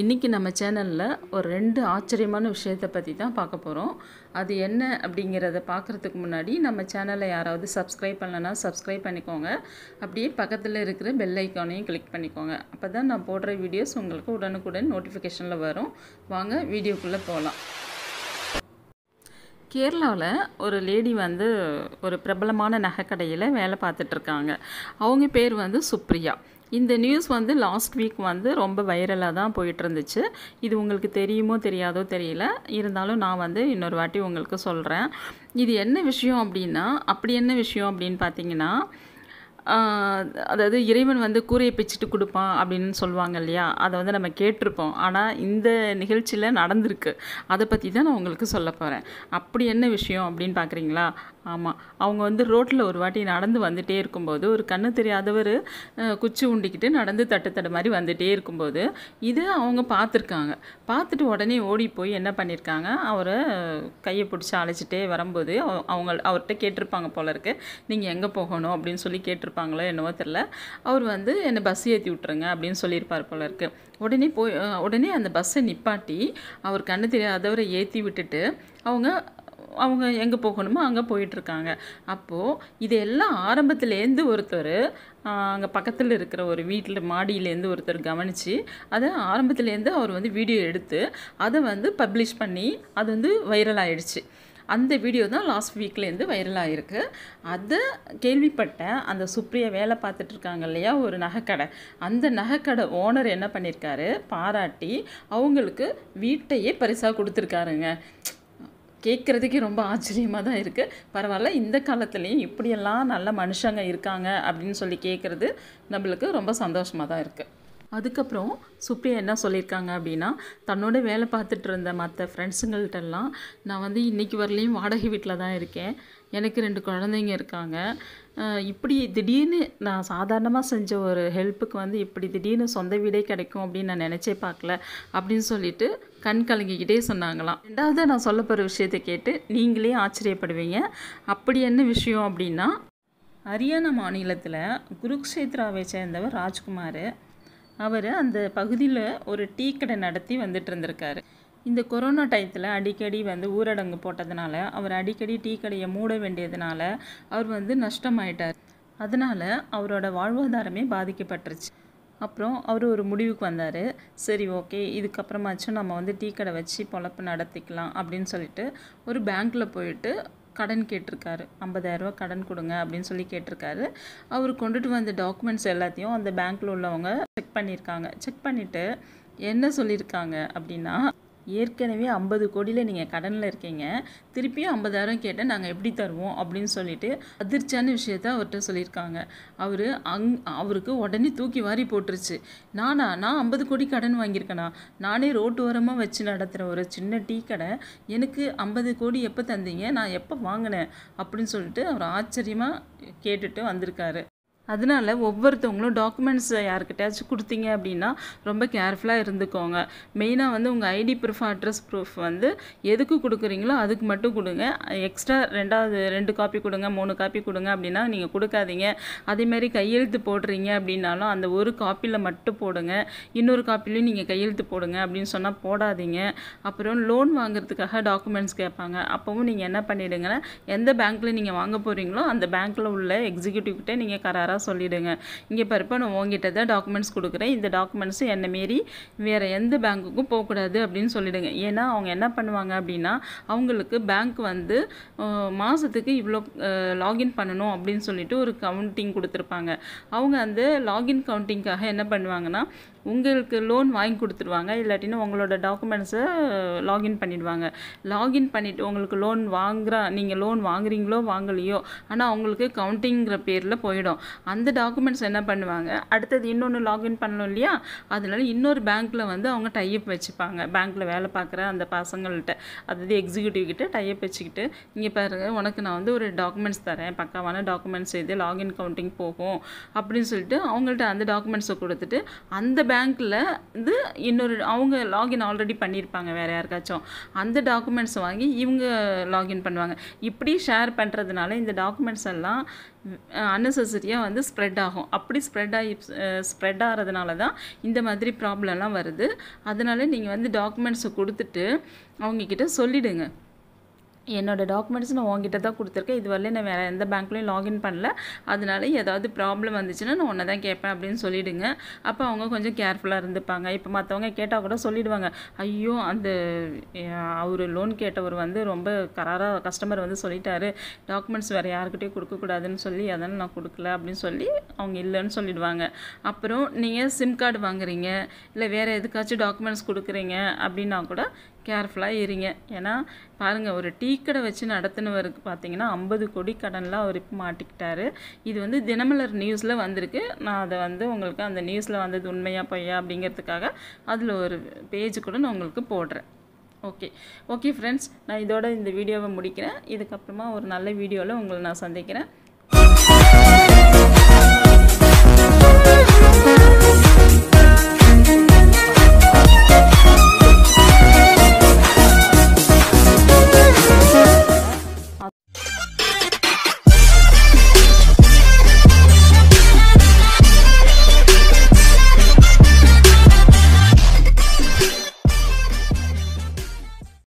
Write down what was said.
இன்றைக்கி நம்ம சேனலில் ஒரு ரெண்டு ஆச்சரியமான விஷயத்தை பற்றி தான் பார்க்க போகிறோம் அது என்ன அப்படிங்கிறத பார்க்குறதுக்கு முன்னாடி நம்ம சேனலை யாராவது சப்ஸ்கிரைப் பண்ணலன்னா சப்ஸ்கிரைப் பண்ணிக்கோங்க அப்படியே பக்கத்தில் இருக்கிற பெல் ஐக்கானையும் கிளிக் பண்ணிக்கோங்க அப்போ தான் நான் போடுற வீடியோஸ் உங்களுக்கு உடனுக்குடன் நோட்டிஃபிகேஷனில் வரும் வாங்க வீடியோக்குள்ளே போகலாம் கேரளாவில் ஒரு லேடி வந்து ஒரு பிரபலமான நகைக்கடையில் வேலை பார்த்துட்ருக்காங்க அவங்க பேர் வந்து சுப்ரியா இந்த நியூஸ் வந்து லாஸ்ட் வீக் வந்து ரொம்ப வைரலாக தான் போயிட்டு இருந்துச்சு இது உங்களுக்கு தெரியுமோ தெரியாதோ தெரியல இருந்தாலும் நான் வந்து இன்னொரு வாட்டி உங்களுக்கு சொல்கிறேன் இது என்ன விஷயம் அப்படின்னா அப்படி என்ன விஷயம் அப்படின்னு பார்த்தீங்கன்னா அதாவது இறைவன் வந்து கூரையை பிச்சுட்டு கொடுப்பான் அப்படின்னு சொல்லுவாங்க இல்லையா அதை வந்து நம்ம கேட்டிருப்போம் ஆனால் இந்த நிகழ்ச்சியில் நடந்திருக்கு அதை பற்றி தான் நான் உங்களுக்கு சொல்ல போகிறேன் அப்படி என்ன விஷயம் அப்படின்னு பார்க்குறீங்களா ஆமாம் அவங்க வந்து ரோட்டில் ஒரு வாட்டி நடந்து வந்துகிட்டே இருக்கும்போது ஒரு கண்ணு தெரியாதவர் குச்சி உண்டிக்கிட்டு நடந்து தட்டு தட்டு மாதிரி வந்துகிட்டே இருக்கும்போது இது அவங்க பார்த்துருக்காங்க பார்த்துட்டு உடனே ஓடி போய் என்ன பண்ணியிருக்காங்க அவரை கையை பிடிச்சி அழைச்சிட்டே வரும்போது அவங்க அவர்கிட்ட கேட்டிருப்பாங்க போல இருக்கு நீங்கள் எங்கே போகணும் அப்படின்னு சொல்லி கேட்டிருப்பாங்க கொடுத்துருப்பாங்களோ என்னவோ தெரில அவர் வந்து என்னை பஸ் ஏற்றி விட்டுருங்க அப்படின்னு சொல்லியிருப்பார் போல இருக்கு உடனே போய் உடனே அந்த பஸ்ஸை நிப்பாட்டி அவர் கண்ணு தெரியாதவரை ஏற்றி விட்டுட்டு அவங்க அவங்க எங்கே போகணுமோ அங்கே போயிட்டுருக்காங்க அப்போது எல்லாம் ஆரம்பத்துலேருந்து ஒருத்தர் அங்கே பக்கத்தில் இருக்கிற ஒரு வீட்டில் மாடியிலேருந்து ஒருத்தர் கவனித்து அதை ஆரம்பத்துலேருந்து அவர் வந்து வீடியோ எடுத்து அதை வந்து பப்ளிஷ் பண்ணி அது வந்து வைரல் ஆகிடுச்சு அந்த வீடியோ தான் லாஸ்ட் வீக்லேருந்து வைரலாக இருக்குது அதை கேள்விப்பட்ட அந்த சுப்ரியா வேலை பார்த்துட்ருக்காங்க இல்லையா ஒரு நகைக்கடை அந்த நகைக்கடை ஓனர் என்ன பண்ணியிருக்காரு பாராட்டி அவங்களுக்கு வீட்டையே பரிசாக கொடுத்துருக்காருங்க கேட்குறதுக்கே ரொம்ப ஆச்சரியமாக தான் இருக்குது பரவாயில்ல இந்த காலத்துலேயும் இப்படியெல்லாம் நல்ல மனுஷங்க இருக்காங்க அப்படின்னு சொல்லி கேட்குறது நம்மளுக்கு ரொம்ப சந்தோஷமாக தான் இருக்குது அதுக்கப்புறம் சுப்ரியா என்ன சொல்லியிருக்காங்க அப்படின்னா தன்னோட வேலை பார்த்துட்டு இருந்த மற்ற ஃப்ரெண்ட்ஸுங்கள்ட்டெல்லாம் நான் வந்து இன்றைக்கி வரலையும் வாடகை வீட்டில் தான் இருக்கேன் எனக்கு ரெண்டு குழந்தைங்க இருக்காங்க இப்படி திடீர்னு நான் சாதாரணமாக செஞ்ச ஒரு ஹெல்ப்புக்கு வந்து இப்படி திடீர்னு சொந்த வீடே கிடைக்கும் அப்படின்னு நான் நினச்சே பார்க்கல அப்படின்னு சொல்லிட்டு கண் கலங்கிக்கிட்டே சொன்னாங்களாம் ரெண்டாவது நான் சொல்ல போகிற விஷயத்தை கேட்டு நீங்களே ஆச்சரியப்படுவீங்க அப்படி என்ன விஷயம் அப்படின்னா ஹரியானா மாநிலத்தில் குருக்ஷேத்ராவை சேர்ந்தவர் ராஜ்குமார் அவர் அந்த பகுதியில் ஒரு டீ கடை நடத்தி வந்துட்டு இருந்திருக்காரு இந்த கொரோனா டயத்தில் அடிக்கடி வந்து ஊரடங்கு போட்டதுனால அவர் அடிக்கடி டீ கடையை மூட வேண்டியதுனால அவர் வந்து நஷ்டமாயிட்டார் அதனால் அவரோட வாழ்வாதாரமே பாதிக்கப்பட்டுருச்சு அப்புறம் அவர் ஒரு முடிவுக்கு வந்தார் சரி ஓகே இதுக்கப்புறமாச்சும் நம்ம வந்து டீ கடை வச்சு பொழப்பு நடத்திக்கலாம் அப்படின்னு சொல்லிட்டு ஒரு பேங்க்கில் போயிட்டு கடன் கேட்டிருக்காரு ரூபா கடன் கொடுங்க அப்படின்னு சொல்லி கேட்டிருக்காரு அவர் கொண்டுட்டு வந்த டாக்குமெண்ட்ஸ் எல்லாத்தையும் அந்த பேங்க்கில் உள்ளவங்க செக் பண்ணியிருக்காங்க செக் பண்ணிவிட்டு என்ன சொல்லியிருக்காங்க அப்படின்னா ஏற்கனவே ஐம்பது கோடியில் நீங்கள் கடனில் இருக்கீங்க திருப்பியும் ஐம்பதாயிரம் கேட்டால் நாங்கள் எப்படி தருவோம் அப்படின்னு சொல்லிட்டு அதிர்ச்சியான விஷயத்த அவர்கிட்ட சொல்லியிருக்காங்க அவர் அங் அவருக்கு உடனே தூக்கி வாரி போட்டுருச்சு நானா நான் ஐம்பது கோடி கடன் வாங்கியிருக்கேனா நானே ரோட்டு ஓரமாக வச்சு நடத்துகிற ஒரு சின்ன டீ கடை எனக்கு ஐம்பது கோடி எப்போ தந்தீங்க நான் எப்போ வாங்கினேன் அப்படின்னு சொல்லிட்டு அவர் ஆச்சரியமாக கேட்டுட்டு வந்திருக்காரு அதனால் ஒவ்வொருத்தவங்களும் டாக்குமெண்ட்ஸ் யாருக்கிட்டயாச்சும் கொடுத்தீங்க அப்படின்னா ரொம்ப கேர்ஃபுல்லாக இருந்துக்கோங்க மெயினாக வந்து உங்கள் ஐடி ப்ரூஃப் அட்ரஸ் ப்ரூஃப் வந்து எதுக்கு கொடுக்குறீங்களோ அதுக்கு மட்டும் கொடுங்க எக்ஸ்ட்ரா ரெண்டாவது ரெண்டு காப்பி கொடுங்க மூணு காப்பி கொடுங்க அப்படின்னா நீங்கள் கொடுக்காதீங்க அதேமாரி கையெழுத்து போடுறீங்க அப்படின்னாலும் அந்த ஒரு காப்பியில் மட்டும் போடுங்க இன்னொரு காப்பிலையும் நீங்கள் கையெழுத்து போடுங்க அப்படின்னு சொன்னால் போடாதீங்க அப்புறம் லோன் வாங்குறதுக்காக டாக்குமெண்ட்ஸ் கேட்பாங்க அப்போவும் நீங்கள் என்ன பண்ணிவிடுங்கன்னா எந்த பேங்க்கில் நீங்கள் வாங்க போகிறீங்களோ அந்த பேங்க்கில் உள்ள எக்ஸிக்யூட்டிவ்கிட்ட நீங்கள் கராராக க்ளியராக சொல்லிவிடுங்க இங்கே பாருப்பா நான் உங்ககிட்ட தான் டாக்குமெண்ட்ஸ் கொடுக்குறேன் இந்த டாக்குமெண்ட்ஸும் என்ன மாரி வேறு எந்த பேங்க்குக்கும் போகக்கூடாது அப்படின்னு சொல்லிவிடுங்க ஏன்னா அவங்க என்ன பண்ணுவாங்க அப்படின்னா அவங்களுக்கு பேங்க் வந்து மாதத்துக்கு இவ்வளோ லாகின் பண்ணணும் அப்படின்னு சொல்லிட்டு ஒரு கவுண்டிங் கொடுத்துருப்பாங்க அவங்க அந்த லாகின் கவுண்டிங்க்காக என்ன பண்ணுவாங்கன்னா உங்களுக்கு லோன் வாங்கி கொடுத்துருவாங்க இல்லாட்டினா உங்களோட டாக்குமெண்ட்ஸை லாகின் பண்ணிவிடுவாங்க லாகின் பண்ணிவிட்டு உங்களுக்கு லோன் வாங்குகிற நீங்கள் லோன் வாங்குறீங்களோ வாங்கலையோ ஆனால் அவங்களுக்கு கவுண்டிங்கிற பேரில் போயிடும் அந்த டாக்குமெண்ட்ஸ் என்ன பண்ணுவாங்க அடுத்தது இன்னொன்று லாகின் பண்ணணும் இல்லையா அதனால இன்னொரு பேங்க்கில் வந்து அவங்க டைப் வச்சுப்பாங்க பேங்க்கில் வேலை பார்க்குற அந்த பசங்கள்கிட்ட அதாவது எக்ஸிக்யூட்டிவ் கிட்ட டைப் வச்சுக்கிட்டு இங்கே பாருங்கள் உனக்கு நான் வந்து ஒரு டாக்குமெண்ட்ஸ் தரேன் பக்காவான டாக்குமெண்ட்ஸ் இது லாகின் கவுண்டிங் போகும் அப்படின்னு சொல்லிட்டு அவங்கள்ட்ட அந்த டாக்குமெண்ட்ஸை கொடுத்துட்டு அந்த பேங்க்கில் வந்து இன்னொரு அவங்க லாகின் ஆல்ரெடி பண்ணியிருப்பாங்க வேறு யாருக்காச்சும் அந்த டாக்குமெண்ட்ஸ் வாங்கி இவங்க லாகின் பண்ணுவாங்க இப்படி ஷேர் பண்ணுறதுனால இந்த டாக்குமெண்ட்ஸ் எல்லாம் அன்னெசரியாக வந்து ஸ்ப்ரெட் ஆகும் அப்படி ஸ்ப்ரெட் ஆகி ஸ்ப்ரெட் ஆகிறதுனால தான் இந்த மாதிரி ப்ராப்ளம்லாம் வருது அதனால் நீங்கள் வந்து டாக்குமெண்ட்ஸை கொடுத்துட்டு அவங்கக்கிட்ட சொல்லிவிடுங்க என்னோடய டாக்குமெண்ட்ஸ் நான் உங்ககிட்ட தான் கொடுத்துருக்கேன் இது வரலையும் நான் வேறு எந்த பேங்க்லையும் லாகின் பண்ணல அதனால ஏதாவது ப்ராப்ளம் வந்துச்சுன்னா நான் ஒன்றை தான் கேட்பேன் அப்படின்னு சொல்லிவிடுங்க அப்போ அவங்க கொஞ்சம் கேர்ஃபுல்லாக இருந்துப்பாங்க இப்போ மற்றவங்க கேட்டால் கூட சொல்லிவிடுவாங்க ஐயோ அந்த அவர் லோன் கேட்டவர் வந்து ரொம்ப கராராக கஸ்டமர் வந்து சொல்லிட்டாரு டாக்குமெண்ட்ஸ் வேறு யாருக்கிட்டையும் கொடுக்கக்கூடாதுன்னு சொல்லி அதனால் நான் கொடுக்கல அப்படின்னு சொல்லி அவங்க இல்லைன்னு சொல்லிவிடுவாங்க அப்புறம் நீங்கள் சிம் கார்டு வாங்குறீங்க இல்லை வேறு எதுக்காச்சும் டாக்குமெண்ட்ஸ் கொடுக்குறீங்க அப்படின்னா கூட கேர்ஃபுல்லாக இருங்க ஏன்னா பாருங்கள் ஒரு டீ கடை வச்சு நடத்தினவருக்கு பார்த்தீங்கன்னா ஐம்பது கோடி கடன்லாம் அவர் இப்போ மாட்டிக்கிட்டாரு இது வந்து தினமலர் நியூஸில் வந்திருக்கு நான் அதை வந்து உங்களுக்கு அந்த நியூஸில் வந்தது உண்மையாக பையா அப்படிங்கிறதுக்காக அதில் ஒரு பேஜ் கூட நான் உங்களுக்கு போடுறேன் ஓகே ஓகே ஃப்ரெண்ட்ஸ் நான் இதோட இந்த வீடியோவை முடிக்கிறேன் இதுக்கப்புறமா ஒரு நல்ல வீடியோவில் உங்களை நான் சந்திக்கிறேன்